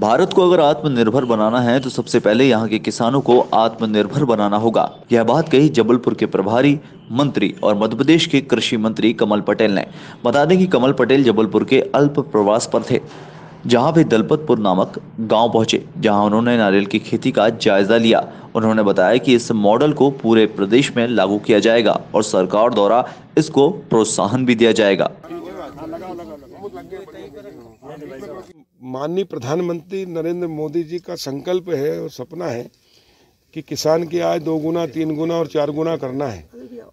भारत को अगर आत्मनिर्भर बनाना है तो सबसे पहले यहाँ के किसानों को आत्मनिर्भर बनाना होगा यह बात कही जबलपुर के प्रभारी मंत्री और मध्य प्रदेश के कृषि मंत्री कमल पटेल ने बता दें कि कमल पटेल जबलपुर के अल्प प्रवास पर थे जहाँ वे दलपतपुर नामक गांव पहुंचे जहाँ उन्होंने नारियल की खेती का जायजा लिया उन्होंने बताया कि इस मॉडल को पूरे प्रदेश में लागू किया जाएगा और सरकार द्वारा इसको प्रोत्साहन भी दिया जाएगा माननीय प्रधानमंत्री नरेंद्र मोदी जी का संकल्प है और सपना है कि किसान की आय दो गुना तीन गुना और चार गुना करना है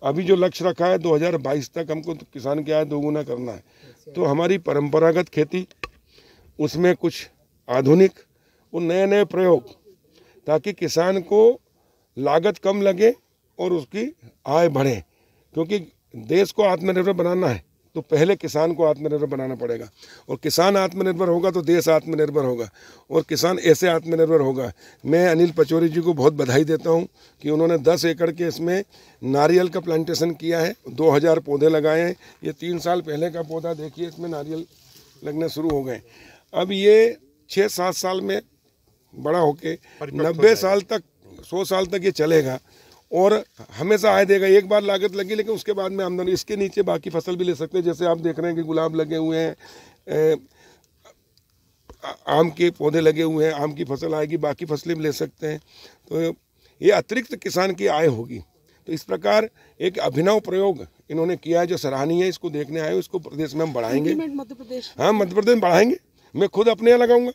अभी जो लक्ष्य रखा है 2022 तक हमको तो किसान की आय दो गुना करना है तो हमारी परंपरागत खेती उसमें कुछ आधुनिक और नए नए प्रयोग ताकि किसान को लागत कम लगे और उसकी आय बढ़े क्योंकि देश को आत्मनिर्भर बनाना है तो पहले किसान को आत्मनिर्भर बनाना पड़ेगा और किसान आत्मनिर्भर होगा तो देश आत्मनिर्भर होगा और किसान ऐसे आत्मनिर्भर होगा मैं अनिल पचौरी जी को बहुत बधाई देता हूँ कि उन्होंने दस एकड़ के इसमें नारियल का प्लांटेशन किया है दो हज़ार पौधे लगाए हैं ये तीन साल पहले का पौधा देखिए इसमें नारियल लगने शुरू हो गए अब ये छः सात साल में बड़ा होके नब्बे साल तक सौ साल तक ये चलेगा और हमेशा आय देगा एक बार लागत लगी लेकिन उसके बाद में आमदनी इसके नीचे बाकी फसल भी ले सकते हैं जैसे आप देख रहे हैं कि गुलाब लगे हुए हैं आम के पौधे लगे हुए हैं आम की फसल आएगी बाकी फसलें भी ले सकते हैं तो ये अतिरिक्त किसान की आय होगी तो इस प्रकार एक अभिनव प्रयोग इन्होंने किया है जो सराहनीय है इसको देखने आए इसको प्रदेश में हम बढ़ाएंगे मध्य प्रदेश हाँ मध्य प्रदेश बढ़ाएंगे मैं खुद अपने यहाँ लगाऊंगा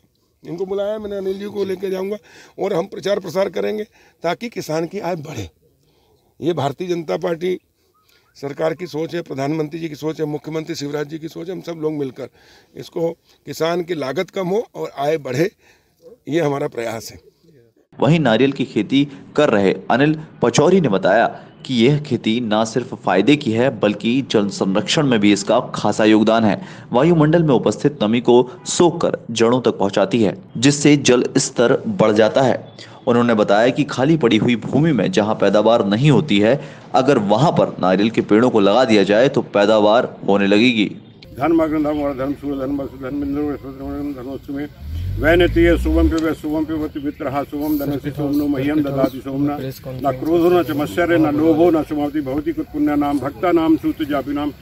इनको बुलाया मैंने अनिल जी को लेकर जाऊंगा और हम प्रचार प्रसार करेंगे ताकि किसान की आय बढ़े ये भारतीय जनता पार्टी सरकार की सोच है प्रधानमंत्री जी की सोच है मुख्यमंत्री शिवराज जी की सोच है हम सब लोग मिलकर इसको किसान की लागत कम हो और आय बढ़े ये हमारा प्रयास है वहीं नारियल की खेती कर रहे अनिल पचौरी ने बताया कि यह खेती न सिर्फ फायदे की है बल्कि जल संरक्षण में भी इसका खासा योगदान है वायुमंडल में उपस्थित नमी को सोख कर जड़ों तक पहुंचाती है जिससे जल स्तर बढ़ जाता है उन्होंने बताया कि खाली पड़ी हुई भूमि में जहां पैदावार नहीं होती है अगर वहां पर नारियल के पेड़ों को लगा दिया जाए तो पैदावार होने लगेगी धर्म धर्म धर्म धर्म शुभम पे शुभम पे मित्र शुभम मह्यम न क्रोधो न चमश्चर्य न लोभो न सुमति भवती कुछ पुण्य नाम भक्ता नाम सूत जापी नाम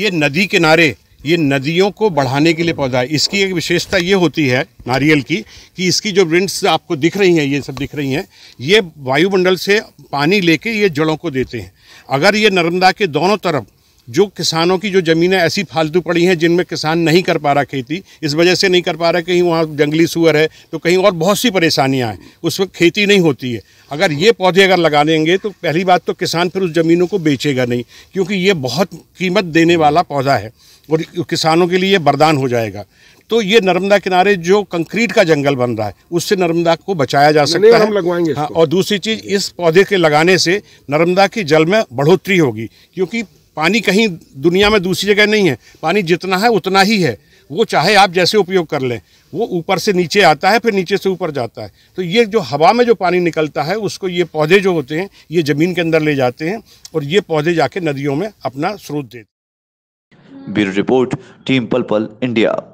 ये नदी किनारे ये नदियों को बढ़ाने के लिए पौधा है इसकी एक विशेषता ये होती है नारियल की कि इसकी जो विंड्स आपको दिख रही हैं ये सब दिख रही हैं ये वायुमंडल से पानी लेके ये जड़ों को देते हैं अगर ये नर्मदा के दोनों तरफ जो किसानों की जो ज़मीनें ऐसी फालतू पड़ी हैं जिनमें किसान नहीं कर पा रहा खेती इस वजह से नहीं कर पा रहा कहीं वहाँ जंगली सुअर है तो कहीं और बहुत सी परेशानियाँ हैं उस वक्त खेती नहीं होती है अगर ये पौधे अगर लगा देंगे तो पहली बात तो किसान फिर उस ज़मीनों को बेचेगा नहीं क्योंकि ये बहुत कीमत देने वाला पौधा है और किसानों के लिए वरदान हो जाएगा तो ये नर्मदा किनारे जो कंक्रीट का जंगल बन रहा है उससे नर्मदा को बचाया जा सकता है हम लगवाएंगे हाँ, और दूसरी चीज़ इस पौधे के लगाने से नर्मदा के जल में बढ़ोतरी होगी क्योंकि पानी कहीं दुनिया में दूसरी जगह नहीं है पानी जितना है उतना ही है वो चाहे आप जैसे उपयोग कर लें वो ऊपर से नीचे आता है फिर नीचे से ऊपर जाता है तो ये जो हवा में जो पानी निकलता है उसको ये पौधे जो होते हैं ये ज़मीन के अंदर ले जाते हैं और ये पौधे जाके नदियों में अपना स्रोत देते हैं ब्यूरो रिपोर्ट टीम पल पल इंडिया